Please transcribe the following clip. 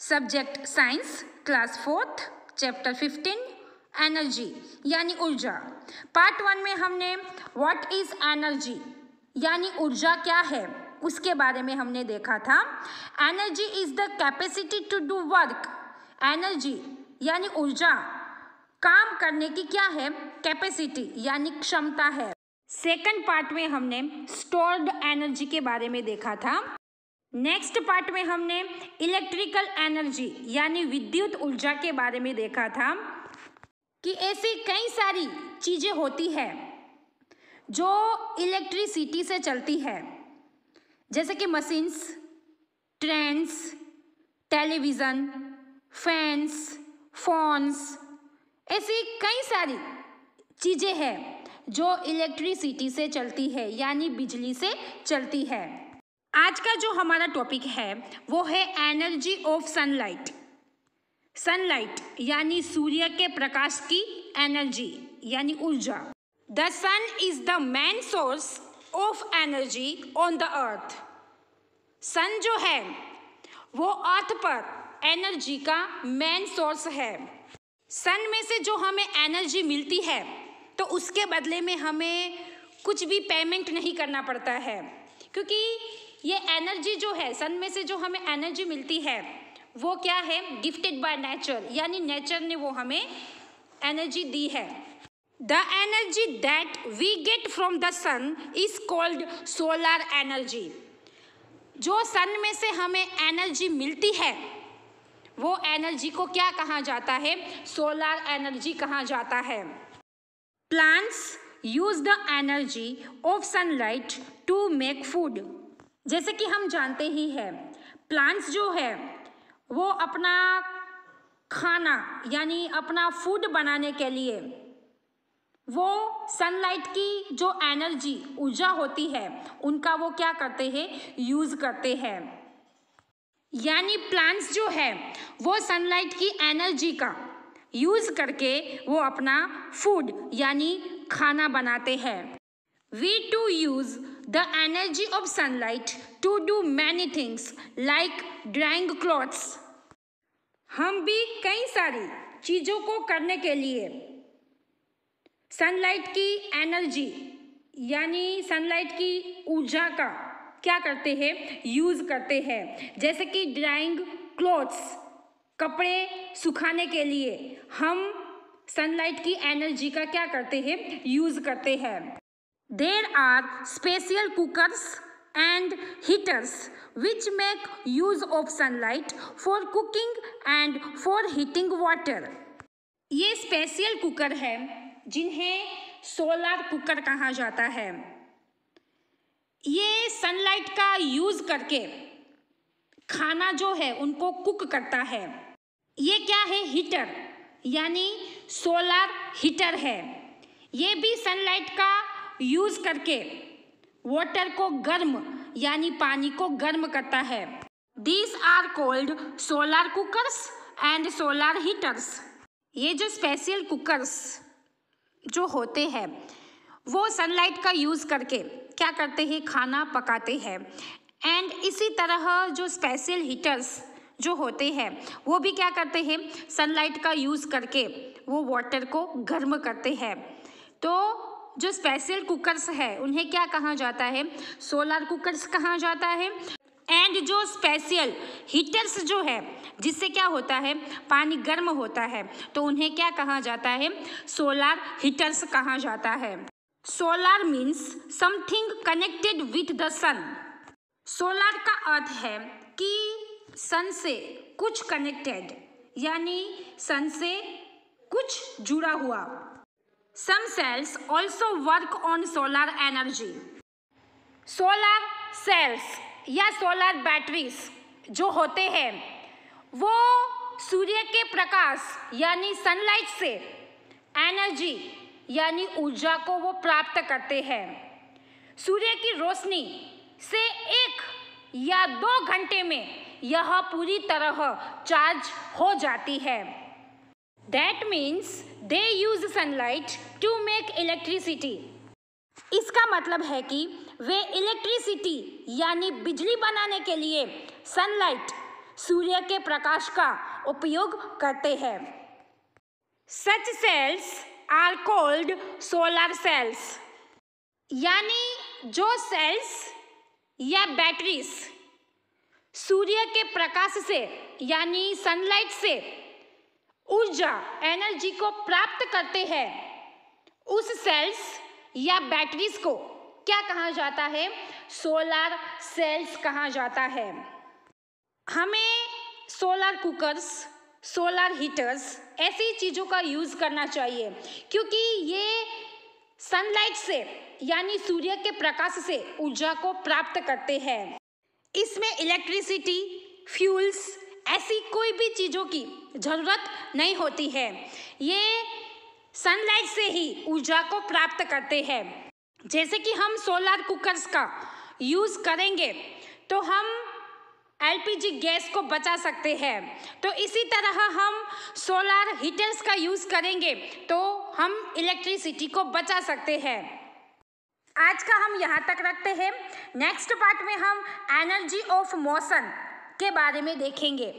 Subject science class fourth chapter fifteen energy यानी ऊर्जा part one में हमने व्हाट इज एनर्जी यानी ऊर्जा क्या है उसके बारे में हमने देखा था energy is the capacity to do work energy यानी ऊर्जा काम करने की क्या है कैपेसिटी यानी क्षमता है सेकंड पार्ट में हमने स्टोर्ड एनर्जी के बारे में देखा था नेक्स्ट पार्ट में हमने इलेक्ट्रिकल एनर्जी यानी विद्युत ऊर्जा के बारे में देखा था कि ऐसी कई सारी चीज़ें होती है जो इलेक्ट्रिसिटी से चलती है जैसे कि machines trains television fans phones ऐसी कई सारी चीज़ें हैं जो इलेक्ट्रिसिटी से चलती है यानी बिजली से चलती है आज का जो हमारा टॉपिक है वो है एनर्जी ऑफ सनलाइट सनलाइट यानी सूर्य के प्रकाश की एनर्जी यानी ऊर्जा the sun is the main source of energy on the earth sun जो है वो अर्थ पर एनर्जी का मेन सोर्स है सन में से जो हमें एनर्जी मिलती है तो उसके बदले में हमें कुछ भी पेमेंट नहीं करना पड़ता है क्योंकि ये एनर्जी जो है सन में से जो हमें एनर्जी मिलती है वो क्या है गिफ्टेड बाय नेचर यानी नेचर ने वो हमें एनर्जी दी है the energy that we get from the sun is called solar energy जो सन में से हमें एनर्जी मिलती है वो एनर्जी को क्या कहा जाता है सोलर एनर्जी कहा जाता है plants use the energy of sunlight to make food जैसे कि हम जानते ही है प्लांट्स जो है वो अपना खाना यानी अपना फूड बनाने के लिए वो सनलाइट की जो एनर्जी ऊर्जा होती है उनका वो क्या करते हैं यूज़ करते हैं यानी प्लांट्स जो है वो सनलाइट की एनर्जी का यूज़ करके वो अपना फूड यानी खाना बनाते हैं we too use the energy of sunlight to do many things like drying clothes. हम भी कई सारी चीज़ों को करने के लिए सनलाइट की एनर्जी यानी सनलाइट की ऊर्जा का क्या करते हैं यूज़ करते हैं जैसे कि ड्राइंग क्लोथ्स कपड़े सुखाने के लिए हम सनलाइट की एनर्जी का क्या करते हैं यूज़ करते हैं There are special cookers and heaters which make use of sunlight for cooking and for heating water. ये स्पेशल कुकर है जिन्हें सोलर कुकर कहा जाता है ये सनलाइट का यूज़ करके खाना जो है उनको कुक करता है ये क्या है हीटर यानी सोलर हीटर है ये भी सनलाइट का यूज़ करके वाटर को गर्म यानी पानी को गर्म करता है these are called solar cookers and solar heaters ये जो स्पेशल कुकर्स जो होते हैं वो सनलाइट का यूज़ करके क्या करते हैं खाना पकाते हैं एंड इसी तरह जो स्पेशल हीटर्स जो होते हैं वो भी क्या करते हैं सनलाइट का यूज़ करके वो वाटर को गर्म करते हैं तो जो स्पेशल कुकर्स है उन्हें क्या कहा जाता है सोलर कुकर्स कहा जाता है एंड जो स्पेशल हीटर्स जो है जिससे क्या होता है पानी गर्म होता है तो उन्हें क्या कहा जाता है सोलर हीटर्स कहा जाता है solar means something connected with the sun solar का अर्थ है कि सन से कुछ कनेक्टेड यानी सन से कुछ जुड़ा हुआ Some cells also work on solar energy. Solar cells या सोलर बैटरीज जो होते हैं वो सूर्य के प्रकाश यानी सनलाइट से एनर्जी यानी ऊर्जा को वो प्राप्त करते हैं सूर्य की रोशनी से एक या दो घंटे में यह पूरी तरह चार्ज हो जाती है that means they use sunlight to make electricity इसका मतलब है कि वे इलेक्ट्रिसिटी यानी बिजली बनाने के लिए सनलाइट सूर्य के प्रकाश का उपयोग करते हैं such cells are called solar cells यानी जो सेल्स या बैटरीज सूर्य के प्रकाश से यानी सनलाइट से ऊर्जा एनर्जी को प्राप्त करते हैं उस सेल्स या बैटरीज को क्या कहा जाता है सोलर सेल्स कहा जाता है हमें सोलर कुकर्स सोलर हीटर्स ऐसी चीज़ों का यूज़ करना चाहिए क्योंकि ये सनलाइट से यानी सूर्य के प्रकाश से ऊर्जा को प्राप्त करते हैं इसमें इलेक्ट्रिसिटी फ्यूल्स ऐसी कोई भी चीज़ों की ज़रूरत नहीं होती है ये सनलाइट से ही ऊर्जा को प्राप्त करते हैं जैसे कि हम सोलर कुकर्स का यूज़ करेंगे तो हम एलपीजी गैस को बचा सकते हैं तो इसी तरह हम सोलर हीटर्स का यूज़ करेंगे तो हम इलेक्ट्रिसिटी को बचा सकते हैं आज का हम यहाँ तक रखते हैं नेक्स्ट पार्ट में हम एनर्जी ऑफ मोशन के बारे में देखेंगे